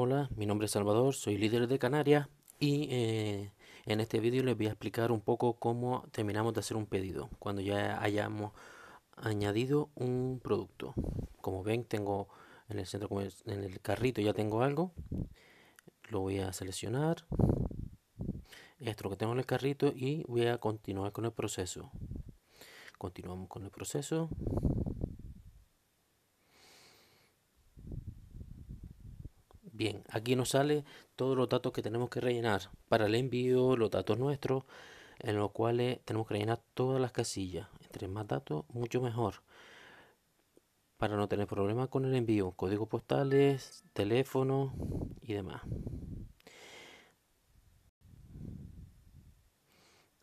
Hola, mi nombre es Salvador, soy líder de Canarias y eh, en este vídeo les voy a explicar un poco cómo terminamos de hacer un pedido cuando ya hayamos añadido un producto. Como ven, tengo en el centro en el carrito ya tengo algo. Lo voy a seleccionar. Esto que tengo en el carrito y voy a continuar con el proceso. Continuamos con el proceso. Bien, aquí nos sale todos los datos que tenemos que rellenar para el envío, los datos nuestros, en los cuales tenemos que rellenar todas las casillas. Entre más datos, mucho mejor. Para no tener problemas con el envío, códigos postales, teléfono y demás.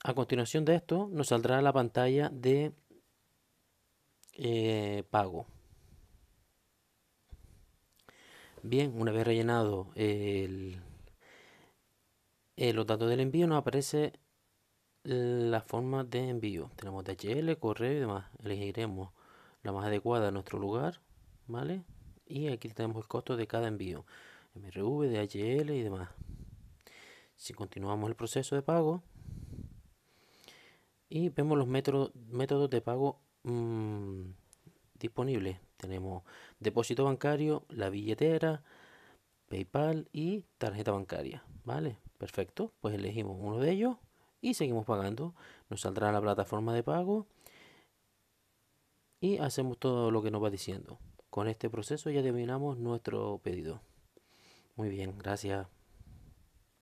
A continuación de esto, nos saldrá la pantalla de eh, pago. Bien, una vez rellenado eh, los datos del envío, nos aparece la forma de envío. Tenemos DHL, correo y demás. Elegiremos la más adecuada a nuestro lugar, ¿vale? Y aquí tenemos el costo de cada envío. MRV, DHL y demás. Si continuamos el proceso de pago y vemos los métodos, de pago mm, Disponible, Tenemos depósito bancario, la billetera, PayPal y tarjeta bancaria. ¿Vale? Perfecto. Pues elegimos uno de ellos y seguimos pagando. Nos saldrá la plataforma de pago y hacemos todo lo que nos va diciendo. Con este proceso ya terminamos nuestro pedido. Muy bien, gracias.